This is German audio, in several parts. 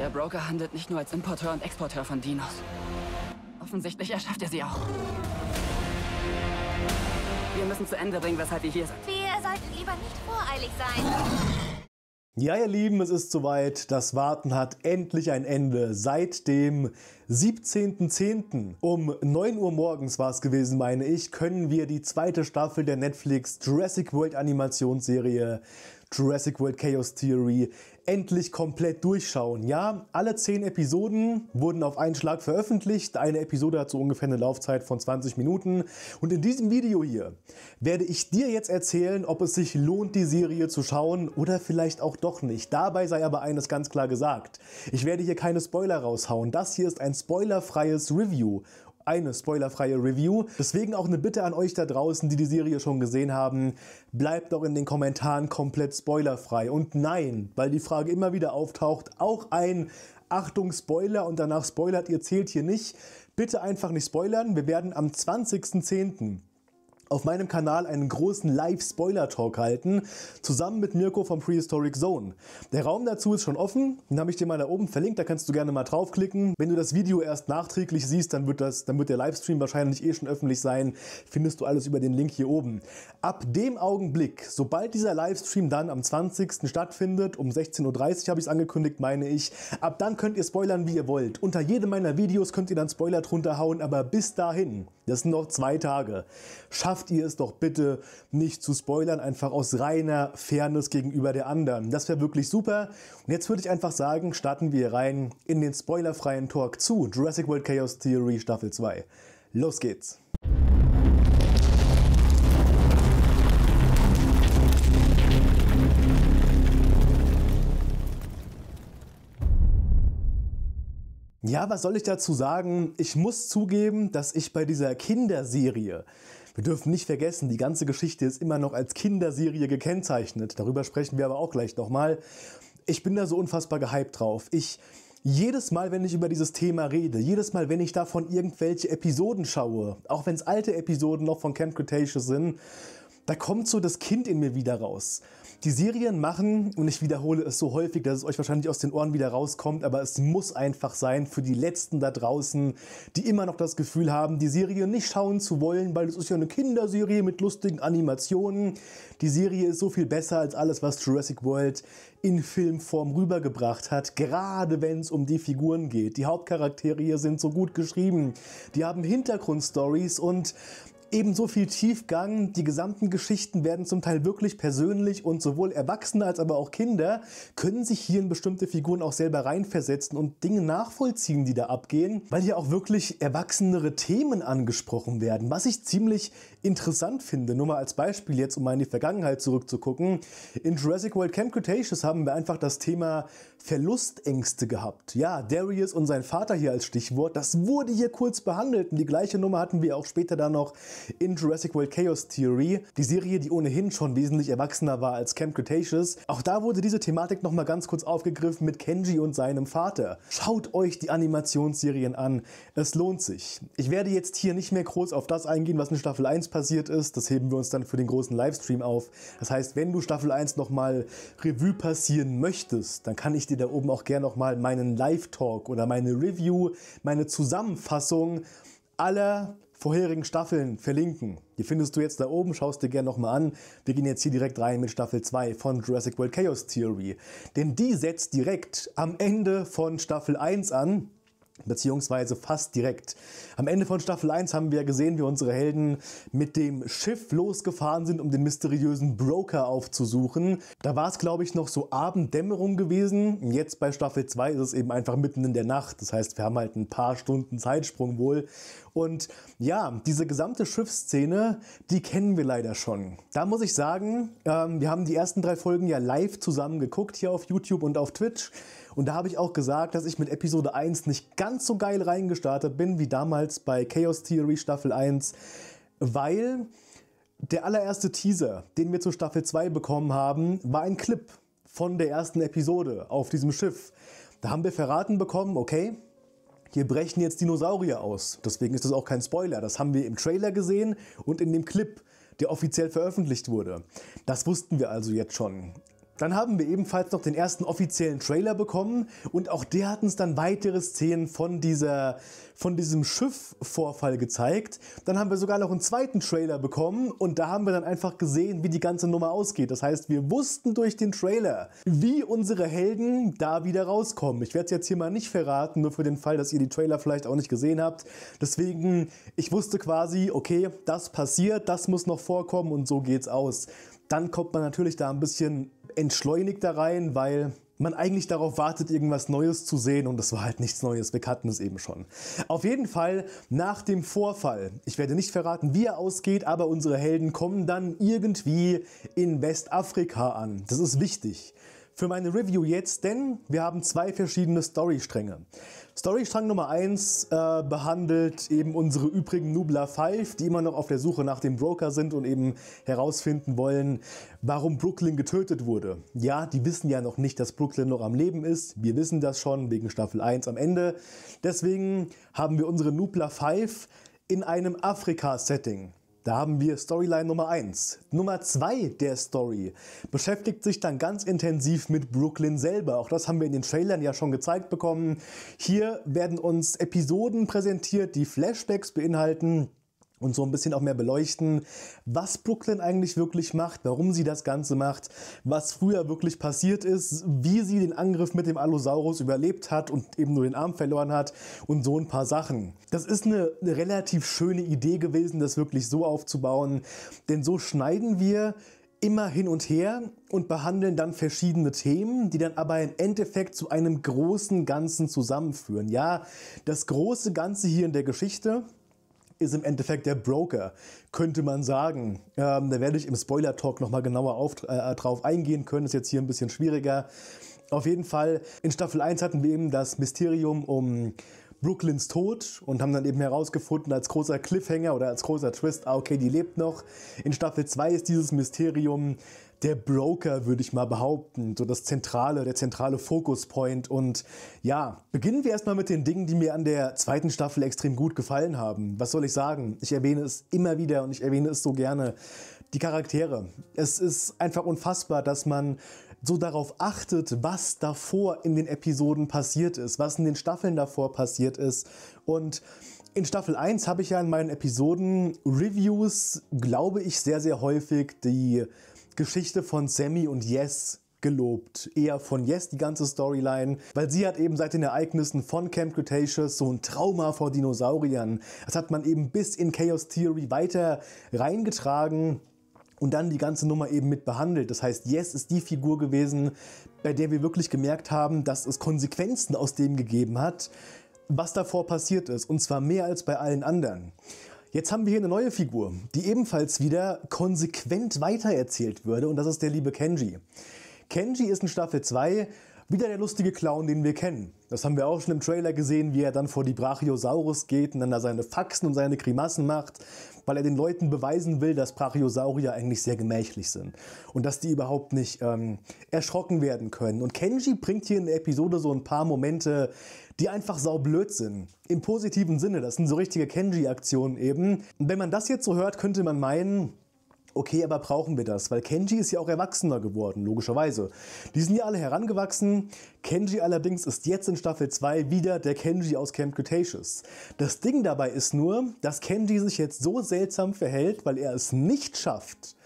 Der Broker handelt nicht nur als Importeur und Exporteur von Dinos. Offensichtlich erschafft er sie auch. Wir müssen zu Ende bringen, weshalb wir hier sind. Wir sollten lieber nicht voreilig sein. Ja, ihr Lieben, es ist soweit. Das Warten hat endlich ein Ende. Seit dem 17.10. um 9 Uhr morgens war es gewesen, meine ich, können wir die zweite Staffel der Netflix Jurassic World Animationsserie Jurassic World Chaos Theory endlich komplett durchschauen. Ja, alle zehn Episoden wurden auf einen Schlag veröffentlicht. Eine Episode hat so ungefähr eine Laufzeit von 20 Minuten. Und in diesem Video hier werde ich dir jetzt erzählen, ob es sich lohnt, die Serie zu schauen oder vielleicht auch doch nicht. Dabei sei aber eines ganz klar gesagt. Ich werde hier keine Spoiler raushauen. Das hier ist ein spoilerfreies Review eine spoilerfreie Review. Deswegen auch eine Bitte an euch da draußen, die die Serie schon gesehen haben, bleibt doch in den Kommentaren komplett spoilerfrei. Und nein, weil die Frage immer wieder auftaucht, auch ein Achtung Spoiler und danach spoilert ihr zählt hier nicht. Bitte einfach nicht spoilern, wir werden am 20.10 auf meinem Kanal einen großen Live-Spoiler-Talk halten, zusammen mit Mirko vom Prehistoric Zone. Der Raum dazu ist schon offen, den habe ich dir mal da oben verlinkt, da kannst du gerne mal draufklicken. Wenn du das Video erst nachträglich siehst, dann wird, das, dann wird der Livestream wahrscheinlich eh schon öffentlich sein, findest du alles über den Link hier oben. Ab dem Augenblick, sobald dieser Livestream dann am 20. stattfindet, um 16.30 Uhr habe ich es angekündigt, meine ich, ab dann könnt ihr spoilern, wie ihr wollt. Unter jedem meiner Videos könnt ihr dann Spoiler drunter hauen, aber bis dahin, das sind noch zwei Tage, schafft schafft ihr es doch bitte nicht zu spoilern, einfach aus reiner Fairness gegenüber der anderen. Das wäre wirklich super. Und jetzt würde ich einfach sagen, starten wir rein in den spoilerfreien Talk zu Jurassic World Chaos Theory Staffel 2. Los geht's! Ja, was soll ich dazu sagen? Ich muss zugeben, dass ich bei dieser Kinderserie wir dürfen nicht vergessen, die ganze Geschichte ist immer noch als Kinderserie gekennzeichnet. Darüber sprechen wir aber auch gleich nochmal. Ich bin da so unfassbar gehypt drauf. Ich jedes Mal, wenn ich über dieses Thema rede, jedes Mal, wenn ich davon irgendwelche Episoden schaue, auch wenn es alte Episoden noch von Camp Cretaceous sind, da kommt so das Kind in mir wieder raus. Die Serien machen, und ich wiederhole es so häufig, dass es euch wahrscheinlich aus den Ohren wieder rauskommt, aber es muss einfach sein für die Letzten da draußen, die immer noch das Gefühl haben, die Serie nicht schauen zu wollen, weil es ist ja eine Kinderserie mit lustigen Animationen. Die Serie ist so viel besser als alles, was Jurassic World in Filmform rübergebracht hat, gerade wenn es um die Figuren geht. Die Hauptcharaktere sind so gut geschrieben, die haben Hintergrundstories und Ebenso viel Tiefgang, die gesamten Geschichten werden zum Teil wirklich persönlich und sowohl Erwachsene als aber auch Kinder können sich hier in bestimmte Figuren auch selber reinversetzen und Dinge nachvollziehen, die da abgehen, weil hier auch wirklich erwachsenere Themen angesprochen werden, was ich ziemlich interessant finde, nur mal als Beispiel jetzt, um mal in die Vergangenheit zurückzugucken, in Jurassic World Camp Cretaceous haben wir einfach das Thema Verlustängste gehabt. Ja, Darius und sein Vater hier als Stichwort, das wurde hier kurz behandelt und die gleiche Nummer hatten wir auch später dann noch in Jurassic World Chaos Theory, die Serie, die ohnehin schon wesentlich erwachsener war als Camp Cretaceous. Auch da wurde diese Thematik nochmal ganz kurz aufgegriffen mit Kenji und seinem Vater. Schaut euch die Animationsserien an, es lohnt sich. Ich werde jetzt hier nicht mehr groß auf das eingehen, was in Staffel 1 passiert ist. Das heben wir uns dann für den großen Livestream auf. Das heißt, wenn du Staffel 1 nochmal Revue passieren möchtest, dann kann ich dir da oben auch gerne nochmal meinen Live-Talk oder meine Review, meine Zusammenfassung aller vorherigen Staffeln verlinken. Die findest du jetzt da oben, schaust dir gerne nochmal an. Wir gehen jetzt hier direkt rein mit Staffel 2 von Jurassic World Chaos Theory. Denn die setzt direkt am Ende von Staffel 1 an beziehungsweise fast direkt. Am Ende von Staffel 1 haben wir gesehen, wie unsere Helden mit dem Schiff losgefahren sind, um den mysteriösen Broker aufzusuchen. Da war es, glaube ich, noch so Abenddämmerung gewesen. Jetzt bei Staffel 2 ist es eben einfach mitten in der Nacht. Das heißt, wir haben halt ein paar Stunden Zeitsprung wohl. Und ja, diese gesamte Schiffsszene, die kennen wir leider schon. Da muss ich sagen, ähm, wir haben die ersten drei Folgen ja live zusammen geguckt hier auf YouTube und auf Twitch. Und da habe ich auch gesagt, dass ich mit Episode 1 nicht ganz so geil reingestartet bin wie damals bei Chaos Theory Staffel 1, weil der allererste Teaser, den wir zur Staffel 2 bekommen haben, war ein Clip von der ersten Episode auf diesem Schiff. Da haben wir verraten bekommen, okay, hier brechen jetzt Dinosaurier aus. Deswegen ist das auch kein Spoiler. Das haben wir im Trailer gesehen und in dem Clip, der offiziell veröffentlicht wurde. Das wussten wir also jetzt schon. Dann haben wir ebenfalls noch den ersten offiziellen Trailer bekommen und auch der hat uns dann weitere Szenen von dieser, von diesem Schiffvorfall gezeigt. Dann haben wir sogar noch einen zweiten Trailer bekommen und da haben wir dann einfach gesehen, wie die ganze Nummer ausgeht. Das heißt, wir wussten durch den Trailer, wie unsere Helden da wieder rauskommen. Ich werde es jetzt hier mal nicht verraten, nur für den Fall, dass ihr die Trailer vielleicht auch nicht gesehen habt. Deswegen, ich wusste quasi, okay, das passiert, das muss noch vorkommen und so geht's aus. Dann kommt man natürlich da ein bisschen entschleunigt da rein, weil man eigentlich darauf wartet, irgendwas Neues zu sehen und es war halt nichts Neues, wir hatten es eben schon. Auf jeden Fall nach dem Vorfall, ich werde nicht verraten, wie er ausgeht, aber unsere Helden kommen dann irgendwie in Westafrika an. Das ist wichtig für meine Review jetzt, denn wir haben zwei verschiedene Storystränge. Storystrang Nummer 1 äh, behandelt eben unsere übrigen Nubla 5, die immer noch auf der Suche nach dem Broker sind und eben herausfinden wollen, warum Brooklyn getötet wurde. Ja, die wissen ja noch nicht, dass Brooklyn noch am Leben ist. Wir wissen das schon wegen Staffel 1 am Ende. Deswegen haben wir unsere Nubla 5 in einem Afrika-Setting. Da haben wir Storyline Nummer 1. Nummer 2 der Story beschäftigt sich dann ganz intensiv mit Brooklyn selber. Auch das haben wir in den Trailern ja schon gezeigt bekommen. Hier werden uns Episoden präsentiert, die Flashbacks beinhalten und so ein bisschen auch mehr beleuchten, was Brooklyn eigentlich wirklich macht, warum sie das Ganze macht, was früher wirklich passiert ist, wie sie den Angriff mit dem Allosaurus überlebt hat und eben nur den Arm verloren hat und so ein paar Sachen. Das ist eine, relativ schöne Idee gewesen, das wirklich so aufzubauen, denn so schneiden wir immer hin und her und behandeln dann verschiedene Themen, die dann aber im Endeffekt zu einem großen Ganzen zusammenführen. Ja, das große Ganze hier in der Geschichte, ist im Endeffekt der Broker, könnte man sagen. Ähm, da werde ich im Spoiler-Talk nochmal genauer auf, äh, drauf eingehen können. Ist jetzt hier ein bisschen schwieriger. Auf jeden Fall, in Staffel 1 hatten wir eben das Mysterium um Brooklyns Tod und haben dann eben herausgefunden als großer Cliffhanger oder als großer Twist, ah, okay, die lebt noch. In Staffel 2 ist dieses Mysterium der Broker, würde ich mal behaupten. So das zentrale, der zentrale Fokuspoint. Und ja, beginnen wir erstmal mit den Dingen, die mir an der zweiten Staffel extrem gut gefallen haben. Was soll ich sagen? Ich erwähne es immer wieder und ich erwähne es so gerne. Die Charaktere. Es ist einfach unfassbar, dass man so darauf achtet, was davor in den Episoden passiert ist, was in den Staffeln davor passiert ist. Und in Staffel 1 habe ich ja in meinen Episoden Reviews, glaube ich, sehr, sehr häufig die Geschichte von Sammy und Yes gelobt. Eher von Yes die ganze Storyline, weil sie hat eben seit den Ereignissen von Camp Cretaceous so ein Trauma vor Dinosauriern. Das hat man eben bis in Chaos Theory weiter reingetragen und dann die ganze Nummer eben mit behandelt. Das heißt, Yes ist die Figur gewesen, bei der wir wirklich gemerkt haben, dass es Konsequenzen aus dem gegeben hat, was davor passiert ist, und zwar mehr als bei allen anderen. Jetzt haben wir hier eine neue Figur, die ebenfalls wieder konsequent weitererzählt würde und das ist der liebe Kenji. Kenji ist in Staffel 2 wieder der lustige Clown, den wir kennen. Das haben wir auch schon im Trailer gesehen, wie er dann vor die Brachiosaurus geht und dann da seine Faxen und seine Grimassen macht weil er den Leuten beweisen will, dass Brachiosaurier eigentlich sehr gemächlich sind und dass die überhaupt nicht ähm, erschrocken werden können. Und Kenji bringt hier in der Episode so ein paar Momente, die einfach saublöd sind. Im positiven Sinne, das sind so richtige Kenji-Aktionen eben. Und wenn man das jetzt so hört, könnte man meinen, okay, aber brauchen wir das? Weil Kenji ist ja auch erwachsener geworden, logischerweise. Die sind ja alle herangewachsen. Kenji allerdings ist jetzt in Staffel 2 wieder der Kenji aus Camp Cretaceous. Das Ding dabei ist nur, dass Kenji sich jetzt so seltsam verhält, weil er es nicht schafft,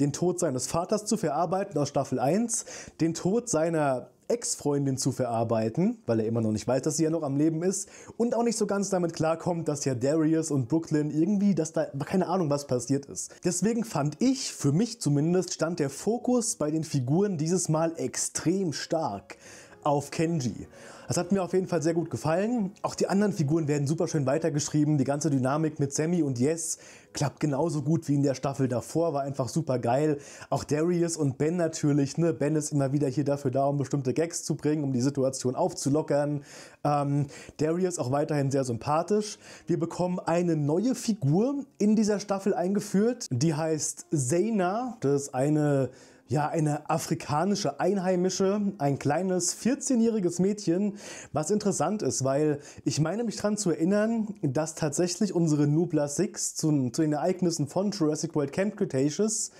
den Tod seines Vaters zu verarbeiten aus Staffel 1, den Tod seiner Ex-Freundin zu verarbeiten, weil er immer noch nicht weiß, dass sie ja noch am Leben ist und auch nicht so ganz damit klarkommt, dass ja Darius und Brooklyn irgendwie, dass da keine Ahnung was passiert ist. Deswegen fand ich, für mich zumindest, stand der Fokus bei den Figuren dieses Mal extrem stark auf Kenji. Das hat mir auf jeden Fall sehr gut gefallen. Auch die anderen Figuren werden super schön weitergeschrieben. Die ganze Dynamik mit Sammy und Yes klappt genauso gut wie in der Staffel davor, war einfach super geil. Auch Darius und Ben natürlich. Ne? Ben ist immer wieder hier dafür da, um bestimmte Gags zu bringen, um die Situation aufzulockern. Ähm, Darius auch weiterhin sehr sympathisch. Wir bekommen eine neue Figur in dieser Staffel eingeführt. Die heißt Zayna. Das ist eine ja, eine afrikanische Einheimische, ein kleines 14-jähriges Mädchen, was interessant ist, weil ich meine mich daran zu erinnern, dass tatsächlich unsere Nubla 6 zu, zu den Ereignissen von Jurassic World Camp Cretaceous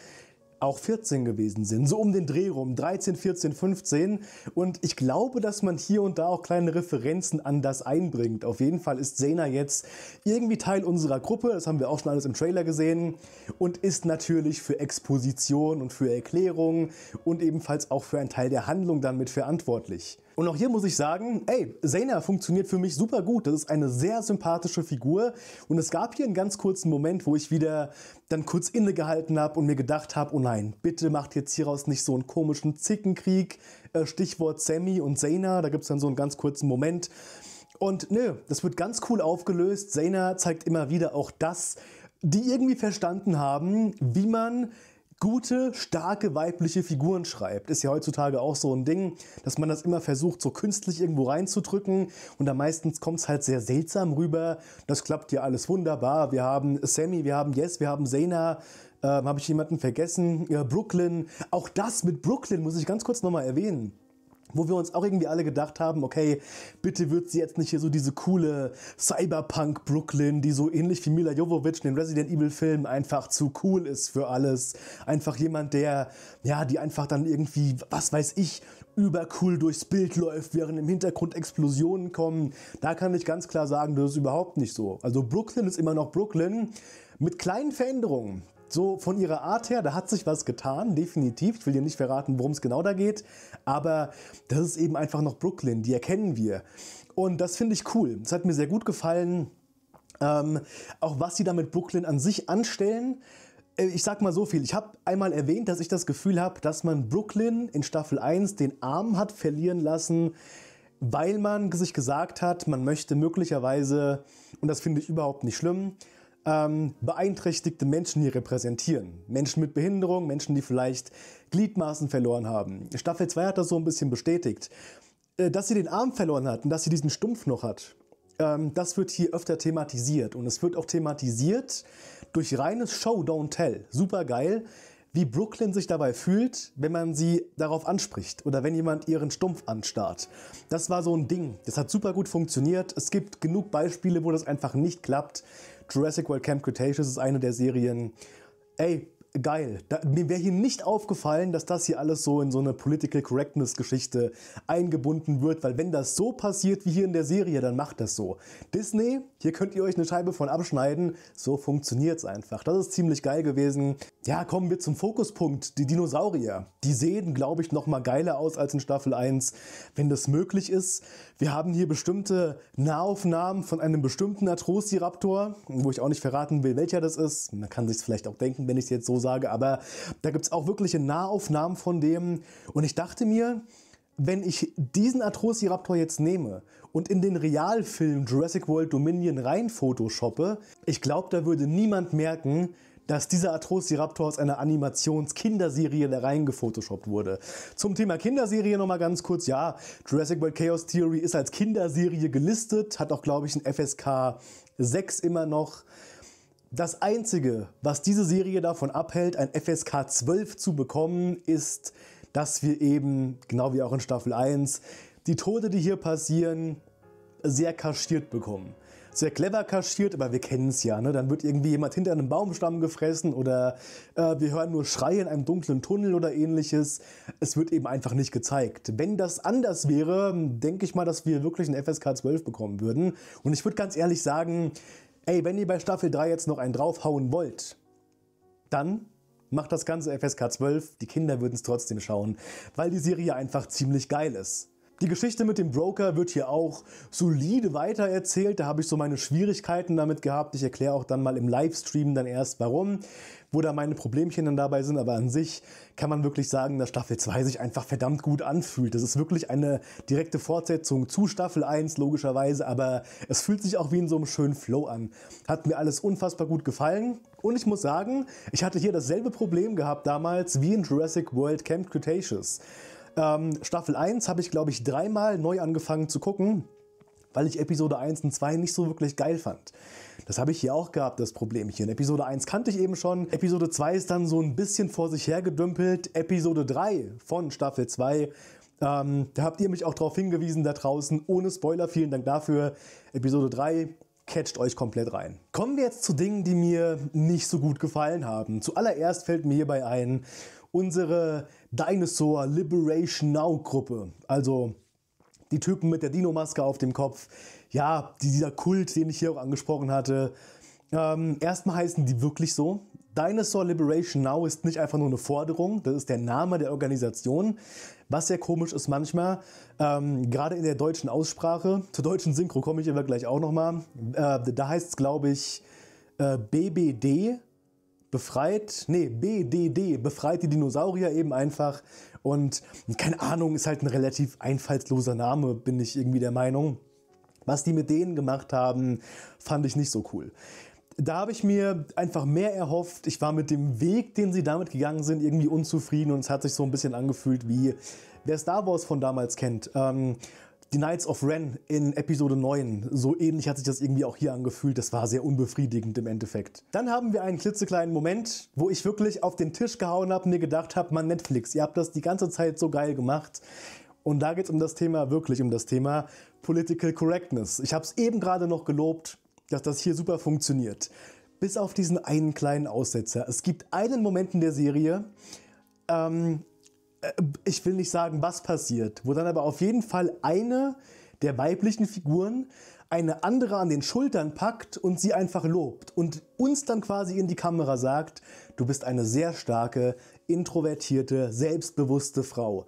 auch 14 gewesen sind. So um den Dreh rum, 13, 14, 15. Und ich glaube, dass man hier und da auch kleine Referenzen an das einbringt. Auf jeden Fall ist Zena jetzt irgendwie Teil unserer Gruppe, das haben wir auch schon alles im Trailer gesehen, und ist natürlich für Exposition und für Erklärungen und ebenfalls auch für einen Teil der Handlung dann mit verantwortlich. Und auch hier muss ich sagen, ey, Zayna funktioniert für mich super gut. Das ist eine sehr sympathische Figur. Und es gab hier einen ganz kurzen Moment, wo ich wieder dann kurz innegehalten habe und mir gedacht habe, oh nein, bitte macht jetzt hieraus nicht so einen komischen Zickenkrieg. Äh, Stichwort Sammy und Zayna, da gibt es dann so einen ganz kurzen Moment. Und nö, das wird ganz cool aufgelöst. Zayna zeigt immer wieder auch das, die irgendwie verstanden haben, wie man gute, starke weibliche Figuren schreibt. Ist ja heutzutage auch so ein Ding, dass man das immer versucht, so künstlich irgendwo reinzudrücken. Und da meistens kommt es halt sehr seltsam rüber. Das klappt ja alles wunderbar. Wir haben Sammy, wir haben Yes, wir haben Zena. Ähm, Habe ich jemanden vergessen? Ja, Brooklyn. Auch das mit Brooklyn muss ich ganz kurz nochmal erwähnen wo wir uns auch irgendwie alle gedacht haben, okay, bitte wird sie jetzt nicht hier so diese coole Cyberpunk Brooklyn, die so ähnlich wie Mila Jovovich in den Resident Evil Filmen einfach zu cool ist für alles. Einfach jemand, der, ja, die einfach dann irgendwie, was weiß ich, übercool durchs Bild läuft, während im Hintergrund Explosionen kommen. Da kann ich ganz klar sagen, das ist überhaupt nicht so. Also Brooklyn ist immer noch Brooklyn mit kleinen Veränderungen. So von ihrer Art her, da hat sich was getan, definitiv. Ich will dir nicht verraten, worum es genau da geht, aber das ist eben einfach noch Brooklyn, die erkennen wir. Und das finde ich cool. Es hat mir sehr gut gefallen, ähm, auch was sie da mit Brooklyn an sich anstellen. Äh, ich sag mal so viel. Ich habe einmal erwähnt, dass ich das Gefühl habe, dass man Brooklyn in Staffel 1 den Arm hat verlieren lassen, weil man sich gesagt hat, man möchte möglicherweise, und das finde ich überhaupt nicht schlimm, ähm, beeinträchtigte Menschen hier repräsentieren. Menschen mit Behinderung, Menschen, die vielleicht Gliedmaßen verloren haben. Staffel 2 hat das so ein bisschen bestätigt. Äh, dass sie den Arm verloren hat und dass sie diesen Stumpf noch hat, ähm, das wird hier öfter thematisiert. Und es wird auch thematisiert durch reines Show, Don't Tell. Super geil, wie Brooklyn sich dabei fühlt, wenn man sie darauf anspricht oder wenn jemand ihren Stumpf anstarrt. Das war so ein Ding. Das hat super gut funktioniert. Es gibt genug Beispiele, wo das einfach nicht klappt. Jurassic World Camp Cretaceous ist eine der Serien, ey, geil. Da, mir wäre hier nicht aufgefallen, dass das hier alles so in so eine Political Correctness-Geschichte eingebunden wird, weil wenn das so passiert wie hier in der Serie, dann macht das so. Disney, hier könnt ihr euch eine Scheibe von abschneiden, so funktioniert's einfach. Das ist ziemlich geil gewesen. Ja, kommen wir zum Fokuspunkt, die Dinosaurier. Die sehen, glaube ich, noch mal geiler aus als in Staffel 1, wenn das möglich ist. Wir haben hier bestimmte Nahaufnahmen von einem bestimmten Atrociraptor, wo ich auch nicht verraten will, welcher das ist. Man kann sich's vielleicht auch denken, wenn ich jetzt so sage, aber da gibt es auch wirkliche Nahaufnahmen von dem. Und ich dachte mir, wenn ich diesen Atrociraptor jetzt nehme und in den Realfilm Jurassic World Dominion rein photoshoppe, ich glaube, da würde niemand merken, dass dieser Atrociraptor aus einer Animations-Kinderserie da gefotoshoppt wurde. Zum Thema Kinderserie nochmal ganz kurz. Ja, Jurassic World Chaos Theory ist als Kinderserie gelistet, hat auch, glaube ich, ein FSK 6 immer noch. Das Einzige, was diese Serie davon abhält, ein FSK 12 zu bekommen, ist, dass wir eben, genau wie auch in Staffel 1, die Tode, die hier passieren, sehr kaschiert bekommen. Sehr clever kaschiert, aber wir kennen es ja. Ne? Dann wird irgendwie jemand hinter einem Baumstamm gefressen oder äh, wir hören nur Schreie in einem dunklen Tunnel oder ähnliches. Es wird eben einfach nicht gezeigt. Wenn das anders wäre, denke ich mal, dass wir wirklich ein FSK 12 bekommen würden. Und ich würde ganz ehrlich sagen, ey, wenn ihr bei Staffel 3 jetzt noch einen draufhauen wollt, dann macht das Ganze FSK 12. Die Kinder würden es trotzdem schauen, weil die Serie einfach ziemlich geil ist. Die Geschichte mit dem Broker wird hier auch solide weitererzählt. Da habe ich so meine Schwierigkeiten damit gehabt. Ich erkläre auch dann mal im Livestream dann erst warum, wo da meine Problemchen dann dabei sind. Aber an sich kann man wirklich sagen, dass Staffel 2 sich einfach verdammt gut anfühlt. Das ist wirklich eine direkte Fortsetzung zu Staffel 1 logischerweise, aber es fühlt sich auch wie in so einem schönen Flow an. Hat mir alles unfassbar gut gefallen. Und ich muss sagen, ich hatte hier dasselbe Problem gehabt damals wie in Jurassic World Camp Cretaceous. Ähm, Staffel 1 habe ich, glaube ich, dreimal neu angefangen zu gucken, weil ich Episode 1 und 2 nicht so wirklich geil fand. Das habe ich hier auch gehabt, das Problem hier. In Episode 1 kannte ich eben schon. Episode 2 ist dann so ein bisschen vor sich hergedümpelt. Episode 3 von Staffel 2 ähm, da habt ihr mich auch darauf hingewiesen da draußen, ohne Spoiler, vielen Dank dafür. Episode 3 catcht euch komplett rein. Kommen wir jetzt zu Dingen, die mir nicht so gut gefallen haben. Zuallererst fällt mir hierbei ein, unsere Dinosaur Liberation Now Gruppe. Also die Typen mit der Dino-Maske auf dem Kopf. Ja, dieser Kult, den ich hier auch angesprochen hatte. Ähm, erstmal heißen die wirklich so. Dinosaur Liberation Now ist nicht einfach nur eine Forderung, das ist der Name der Organisation. Was sehr komisch ist manchmal, ähm, gerade in der deutschen Aussprache, zur deutschen Synchro komme ich aber gleich auch nochmal, äh, da heißt es glaube ich äh, BBD befreit, nee, BDD, befreit die Dinosaurier eben einfach. Und keine Ahnung, ist halt ein relativ einfallsloser Name, bin ich irgendwie der Meinung. Was die mit denen gemacht haben, fand ich nicht so cool. Da habe ich mir einfach mehr erhofft. Ich war mit dem Weg, den sie damit gegangen sind, irgendwie unzufrieden und es hat sich so ein bisschen angefühlt wie wer Star Wars von damals kennt. Ähm, die Knights of Ren in Episode 9. So ähnlich hat sich das irgendwie auch hier angefühlt. Das war sehr unbefriedigend im Endeffekt. Dann haben wir einen klitzekleinen Moment, wo ich wirklich auf den Tisch gehauen habe, und mir gedacht habe, man Netflix, ihr habt das die ganze Zeit so geil gemacht. Und da geht es um das Thema, wirklich um das Thema Political Correctness. Ich habe es eben gerade noch gelobt, dass das hier super funktioniert. Bis auf diesen einen kleinen Aussetzer. Es gibt einen Moment in der Serie, ähm, äh, ich will nicht sagen, was passiert, wo dann aber auf jeden Fall eine der weiblichen Figuren eine andere an den Schultern packt und sie einfach lobt und uns dann quasi in die Kamera sagt, du bist eine sehr starke, introvertierte, selbstbewusste Frau.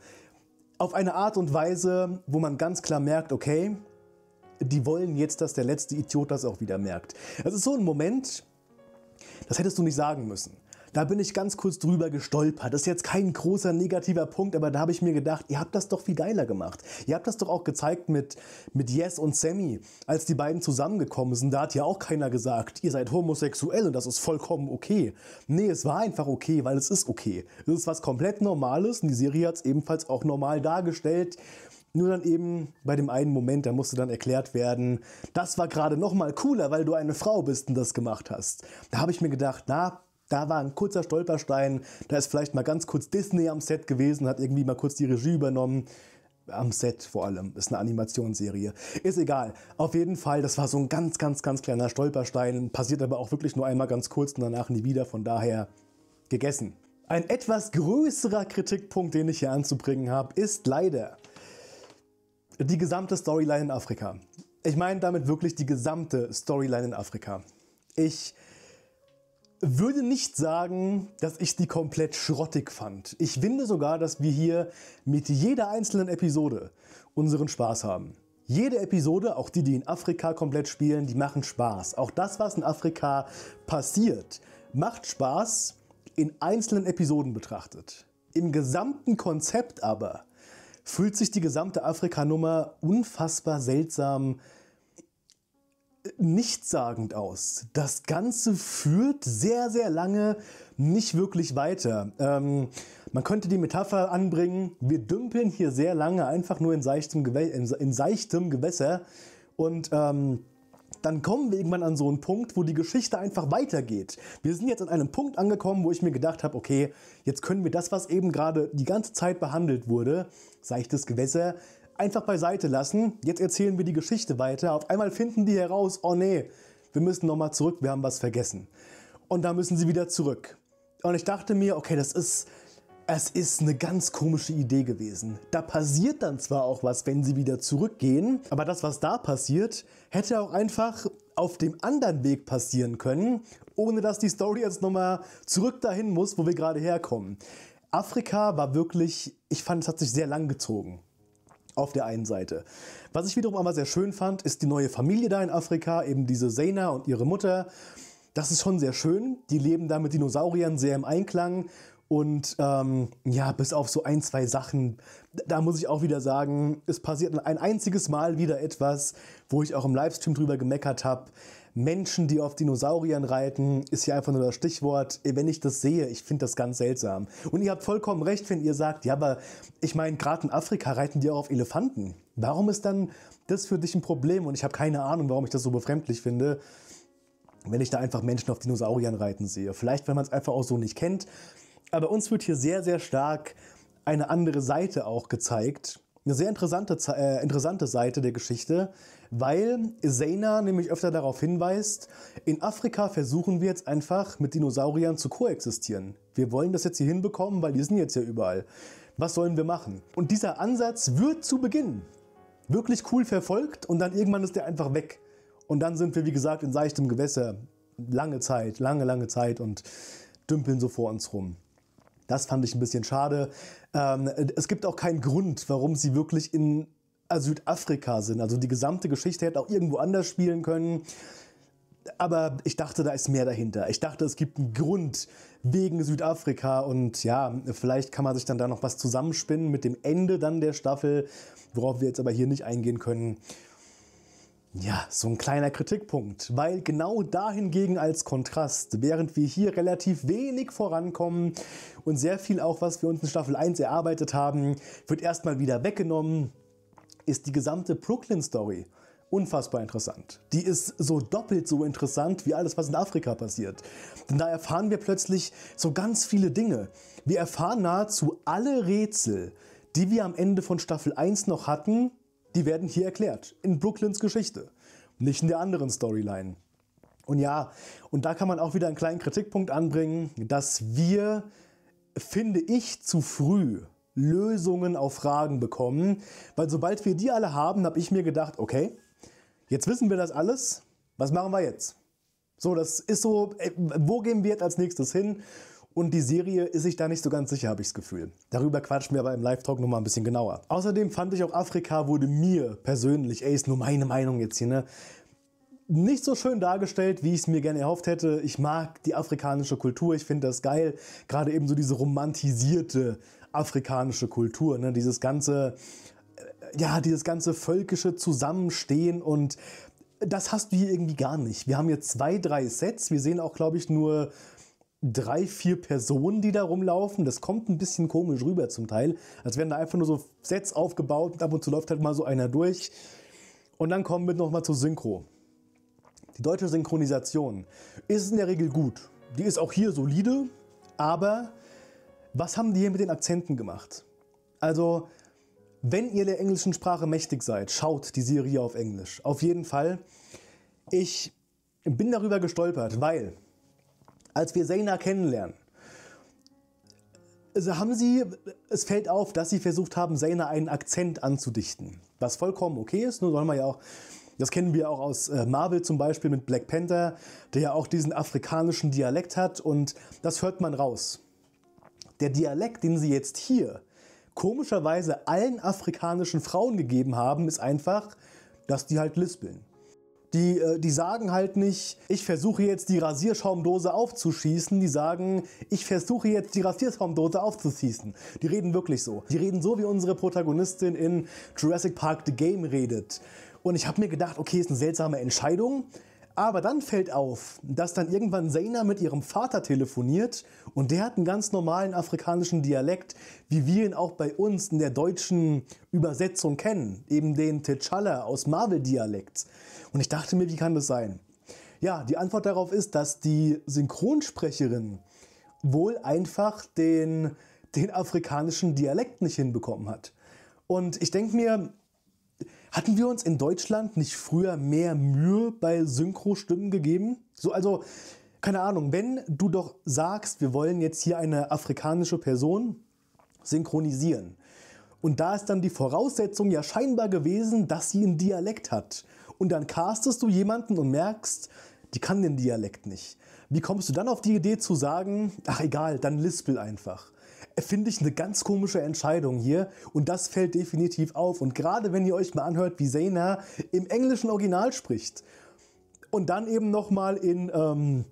Auf eine Art und Weise, wo man ganz klar merkt, okay, die wollen jetzt, dass der letzte Idiot das auch wieder merkt. Das ist so ein Moment, das hättest du nicht sagen müssen. Da bin ich ganz kurz drüber gestolpert. Das ist jetzt kein großer negativer Punkt, aber da habe ich mir gedacht, ihr habt das doch viel geiler gemacht. Ihr habt das doch auch gezeigt mit, mit Yes und Sammy. Als die beiden zusammengekommen sind, da hat ja auch keiner gesagt, ihr seid homosexuell und das ist vollkommen okay. Nee, es war einfach okay, weil es ist okay. Es ist was komplett Normales und die Serie hat es ebenfalls auch normal dargestellt. Nur dann eben bei dem einen Moment, da musste dann erklärt werden, das war gerade nochmal cooler, weil du eine Frau bist und das gemacht hast. Da habe ich mir gedacht, na, da war ein kurzer Stolperstein, da ist vielleicht mal ganz kurz Disney am Set gewesen, hat irgendwie mal kurz die Regie übernommen. Am Set vor allem, ist eine Animationsserie. Ist egal. Auf jeden Fall, das war so ein ganz, ganz, ganz kleiner Stolperstein, passiert aber auch wirklich nur einmal ganz kurz und danach nie wieder, von daher gegessen. Ein etwas größerer Kritikpunkt, den ich hier anzubringen habe, ist leider die gesamte Storyline in Afrika. Ich meine damit wirklich die gesamte Storyline in Afrika. Ich würde nicht sagen, dass ich die komplett schrottig fand. Ich finde sogar, dass wir hier mit jeder einzelnen Episode unseren Spaß haben. Jede Episode, auch die, die in Afrika komplett spielen, die machen Spaß. Auch das, was in Afrika passiert, macht Spaß in einzelnen Episoden betrachtet. Im gesamten Konzept aber fühlt sich die gesamte Afrika-Nummer unfassbar seltsam an nichtssagend aus. Das Ganze führt sehr, sehr lange nicht wirklich weiter. Ähm, man könnte die Metapher anbringen, wir dümpeln hier sehr lange einfach nur in seichtem, Gew in seichtem Gewässer und ähm, dann kommen wir irgendwann an so einen Punkt, wo die Geschichte einfach weitergeht. Wir sind jetzt an einem Punkt angekommen, wo ich mir gedacht habe, okay, jetzt können wir das, was eben gerade die ganze Zeit behandelt wurde, seichtes Gewässer, einfach beiseite lassen. Jetzt erzählen wir die Geschichte weiter. Auf einmal finden die heraus, oh nee, wir müssen nochmal zurück, wir haben was vergessen. Und da müssen sie wieder zurück. Und ich dachte mir, okay, das ist, es ist eine ganz komische Idee gewesen. Da passiert dann zwar auch was, wenn sie wieder zurückgehen, aber das, was da passiert, hätte auch einfach auf dem anderen Weg passieren können, ohne dass die Story jetzt nochmal zurück dahin muss, wo wir gerade herkommen. Afrika war wirklich, ich fand, es hat sich sehr lang gezogen auf der einen Seite. Was ich wiederum aber sehr schön fand, ist die neue Familie da in Afrika, eben diese Zena und ihre Mutter. Das ist schon sehr schön. Die leben da mit Dinosauriern sehr im Einklang. Und ähm, ja, bis auf so ein, zwei Sachen, da muss ich auch wieder sagen, es passiert ein einziges Mal wieder etwas, wo ich auch im Livestream drüber gemeckert habe. Menschen, die auf Dinosauriern reiten, ist hier einfach nur das Stichwort. Wenn ich das sehe, ich finde das ganz seltsam. Und ihr habt vollkommen recht, wenn ihr sagt, ja, aber ich meine, gerade in Afrika reiten die auch auf Elefanten. Warum ist dann das für dich ein Problem? Und ich habe keine Ahnung, warum ich das so befremdlich finde, wenn ich da einfach Menschen auf Dinosauriern reiten sehe. Vielleicht, weil man es einfach auch so nicht kennt. Aber uns wird hier sehr, sehr stark eine andere Seite auch gezeigt. Eine sehr interessante, äh, interessante Seite der Geschichte, weil Zena nämlich öfter darauf hinweist, in Afrika versuchen wir jetzt einfach mit Dinosauriern zu koexistieren. Wir wollen das jetzt hier hinbekommen, weil die sind jetzt ja überall. Was sollen wir machen? Und dieser Ansatz wird zu Beginn wirklich cool verfolgt und dann irgendwann ist der einfach weg. Und dann sind wir, wie gesagt, in seichtem Gewässer. Lange Zeit, lange, lange Zeit und dümpeln so vor uns rum. Das fand ich ein bisschen schade. Ähm, es gibt auch keinen Grund, warum sie wirklich in äh, Südafrika sind. Also die gesamte Geschichte hätte auch irgendwo anders spielen können. Aber ich dachte, da ist mehr dahinter. Ich dachte, es gibt einen Grund wegen Südafrika und ja, vielleicht kann man sich dann da noch was zusammenspinnen mit dem Ende dann der Staffel, worauf wir jetzt aber hier nicht eingehen können. Ja, so ein kleiner Kritikpunkt, weil genau dahingegen als Kontrast, während wir hier relativ wenig vorankommen und sehr viel auch, was wir uns in Staffel 1 erarbeitet haben, wird erstmal wieder weggenommen ist die gesamte Brooklyn-Story unfassbar interessant. Die ist so doppelt so interessant wie alles, was in Afrika passiert. Denn da erfahren wir plötzlich so ganz viele Dinge. Wir erfahren nahezu alle Rätsel, die wir am Ende von Staffel 1 noch hatten, die werden hier erklärt. In Brooklyns Geschichte, nicht in der anderen Storyline. Und ja, und da kann man auch wieder einen kleinen Kritikpunkt anbringen, dass wir, finde ich, zu früh Lösungen auf Fragen bekommen. Weil sobald wir die alle haben, habe ich mir gedacht, okay, jetzt wissen wir das alles, was machen wir jetzt? So, das ist so, äh, wo gehen wir jetzt als nächstes hin? Und die Serie ist sich da nicht so ganz sicher, habe ich das Gefühl. Darüber quatschen wir aber im Live-Talk nochmal ein bisschen genauer. Außerdem fand ich auch Afrika wurde mir persönlich, ey, ist nur meine Meinung jetzt hier, ne? Nicht so schön dargestellt, wie ich es mir gerne erhofft hätte. Ich mag die afrikanische Kultur, ich finde das geil. Gerade eben so diese romantisierte afrikanische Kultur, ne? dieses ganze, äh, ja, dieses ganze völkische Zusammenstehen und das hast du hier irgendwie gar nicht. Wir haben hier zwei, drei Sets. Wir sehen auch, glaube ich, nur drei, vier Personen, die da rumlaufen. Das kommt ein bisschen komisch rüber zum Teil. Als wären da einfach nur so Sets aufgebaut und ab und zu läuft halt mal so einer durch. Und dann kommen wir nochmal zu Synchro. Die deutsche Synchronisation ist in der Regel gut. Die ist auch hier solide, aber was haben die hier mit den Akzenten gemacht? Also, wenn ihr der englischen Sprache mächtig seid, schaut die Serie auf Englisch. Auf jeden Fall. Ich bin darüber gestolpert, weil als wir Zayna kennenlernen, also haben sie, es fällt auf, dass sie versucht haben, Zayna einen Akzent anzudichten. Was vollkommen okay ist, nur soll man ja auch, das kennen wir auch aus äh, Marvel zum Beispiel mit Black Panther, der ja auch diesen afrikanischen Dialekt hat und das hört man raus der Dialekt, den sie jetzt hier komischerweise allen afrikanischen Frauen gegeben haben, ist einfach, dass die halt lispeln. Die, äh, die sagen halt nicht, ich versuche jetzt die Rasierschaumdose aufzuschießen. Die sagen, ich versuche jetzt die Rasierschaumdose aufzuschießen. Die reden wirklich so. Die reden so, wie unsere Protagonistin in Jurassic Park The Game redet. Und ich habe mir gedacht, okay, ist eine seltsame Entscheidung. Aber dann fällt auf, dass dann irgendwann Zaina mit ihrem Vater telefoniert und der hat einen ganz normalen afrikanischen Dialekt, wie wir ihn auch bei uns in der deutschen Übersetzung kennen, eben den T'Challa aus Marvel-Dialekt. Und ich dachte mir, wie kann das sein? Ja, die Antwort darauf ist, dass die Synchronsprecherin wohl einfach den, den afrikanischen Dialekt nicht hinbekommen hat. Und ich denke mir, hatten wir uns in Deutschland nicht früher mehr Mühe bei Synchrostimmen gegeben? So, also, keine Ahnung, wenn du doch sagst, wir wollen jetzt hier eine afrikanische Person synchronisieren. Und da ist dann die Voraussetzung ja scheinbar gewesen, dass sie einen Dialekt hat. Und dann castest du jemanden und merkst, die kann den Dialekt nicht. Wie kommst du dann auf die Idee zu sagen, ach egal, dann lispel einfach? finde ich eine ganz komische Entscheidung hier und das fällt definitiv auf. Und gerade wenn ihr euch mal anhört, wie Zayna im englischen Original spricht und dann eben nochmal in... Ähm,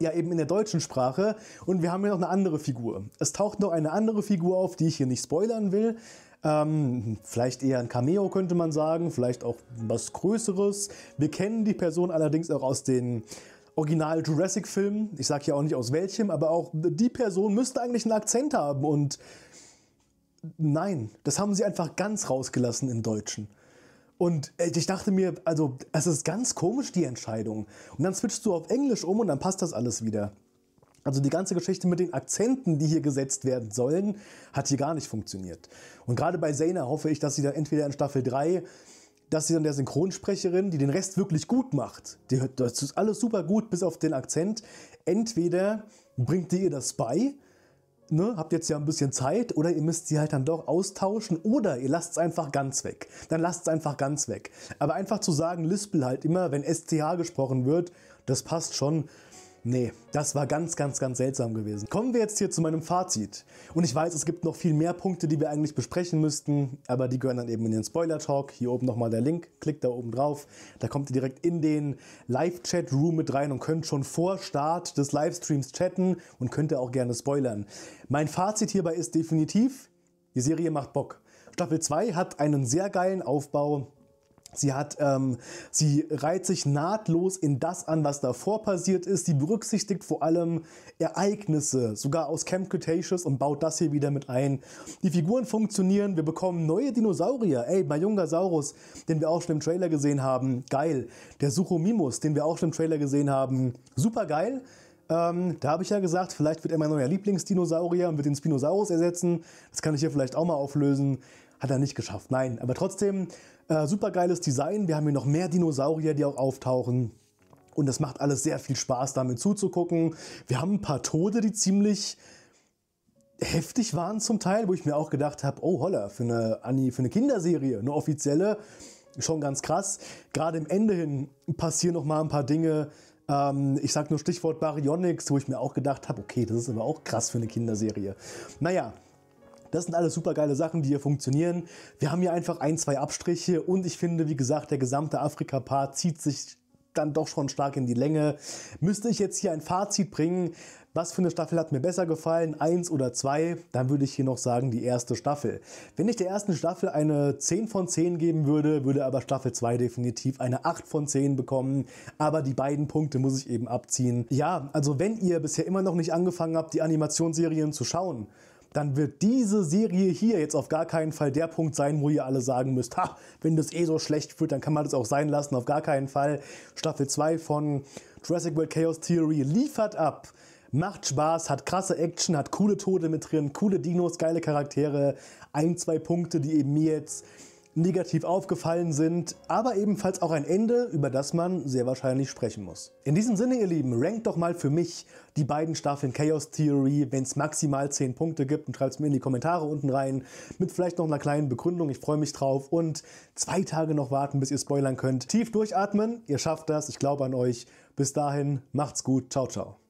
ja eben in der deutschen Sprache und wir haben ja noch eine andere Figur. Es taucht noch eine andere Figur auf, die ich hier nicht spoilern will. Ähm, vielleicht eher ein Cameo könnte man sagen, vielleicht auch was Größeres. Wir kennen die Person allerdings auch aus den Original Jurassic Film, ich sage ja auch nicht aus welchem, aber auch die Person müsste eigentlich einen Akzent haben und nein, das haben sie einfach ganz rausgelassen im Deutschen. Und äh, ich dachte mir, also es ist ganz komisch die Entscheidung. Und dann switchst du auf Englisch um und dann passt das alles wieder. Also die ganze Geschichte mit den Akzenten, die hier gesetzt werden sollen, hat hier gar nicht funktioniert. Und gerade bei Zayna hoffe ich, dass sie da entweder in Staffel 3 dass sie dann der Synchronsprecherin, die den Rest wirklich gut macht, die, hört, das ist alles super gut, bis auf den Akzent, entweder bringt ihr ihr das bei, ne, habt jetzt ja ein bisschen Zeit, oder ihr müsst sie halt dann doch austauschen, oder ihr lasst es einfach ganz weg. Dann lasst es einfach ganz weg. Aber einfach zu sagen, Lispel halt immer, wenn STH gesprochen wird, das passt schon. Nee, das war ganz, ganz, ganz seltsam gewesen. Kommen wir jetzt hier zu meinem Fazit. Und ich weiß, es gibt noch viel mehr Punkte, die wir eigentlich besprechen müssten, aber die gehören dann eben in den Spoiler-Talk. Hier oben nochmal der Link, klickt da oben drauf. Da kommt ihr direkt in den Live-Chat-Room mit rein und könnt schon vor Start des Livestreams chatten und könnt ihr auch gerne spoilern. Mein Fazit hierbei ist definitiv, die Serie macht Bock. Staffel 2 hat einen sehr geilen Aufbau, Sie hat, ähm, sie reiht sich nahtlos in das an, was davor passiert ist. Sie berücksichtigt vor allem Ereignisse, sogar aus Camp Cretaceous und baut das hier wieder mit ein. Die Figuren funktionieren. Wir bekommen neue Dinosaurier. Ey, Majungasaurus, den wir auch schon im Trailer gesehen haben. Geil. Der Suchomimus, den wir auch schon im Trailer gesehen haben. Super geil. Ähm, da habe ich ja gesagt, vielleicht wird er mein neuer Lieblingsdinosaurier und wird den Spinosaurus ersetzen. Das kann ich hier vielleicht auch mal auflösen. Hat er nicht geschafft, nein. Aber trotzdem, äh, Super geiles Design. Wir haben hier noch mehr Dinosaurier, die auch auftauchen. Und das macht alles sehr viel Spaß, damit zuzugucken. Wir haben ein paar Tode, die ziemlich heftig waren zum Teil, wo ich mir auch gedacht habe, oh holla, für eine, Anni, für eine Kinderserie, eine offizielle, schon ganz krass. Gerade im Ende hin passieren noch mal ein paar Dinge. Ähm, ich sag nur Stichwort Baryonyx, wo ich mir auch gedacht habe, okay, das ist aber auch krass für eine Kinderserie. Naja, das sind alles super geile Sachen, die hier funktionieren. Wir haben hier einfach ein, zwei Abstriche und ich finde, wie gesagt, der gesamte Afrika-Part zieht sich dann doch schon stark in die Länge. Müsste ich jetzt hier ein Fazit bringen, was für eine Staffel hat mir besser gefallen, eins oder zwei, dann würde ich hier noch sagen, die erste Staffel. Wenn ich der ersten Staffel eine 10 von 10 geben würde, würde aber Staffel 2 definitiv eine 8 von 10 bekommen, aber die beiden Punkte muss ich eben abziehen. Ja, also wenn ihr bisher immer noch nicht angefangen habt, die Animationsserien zu schauen, dann wird diese Serie hier jetzt auf gar keinen Fall der Punkt sein, wo ihr alle sagen müsst, ha, wenn das eh so schlecht wird, dann kann man das auch sein lassen, auf gar keinen Fall. Staffel 2 von Jurassic World Chaos Theory liefert ab. Macht Spaß, hat krasse Action, hat coole Tode mit drin, coole Dinos, geile Charaktere. Ein, zwei Punkte, die eben mir jetzt negativ aufgefallen sind, aber ebenfalls auch ein Ende, über das man sehr wahrscheinlich sprechen muss. In diesem Sinne, ihr Lieben, rankt doch mal für mich die beiden Staffeln Chaos Theory, wenn es maximal 10 Punkte gibt, und schreibt es mir in die Kommentare unten rein, mit vielleicht noch einer kleinen Begründung, ich freue mich drauf und zwei Tage noch warten, bis ihr spoilern könnt. Tief durchatmen, ihr schafft das, ich glaube an euch. Bis dahin, macht's gut, ciao, ciao.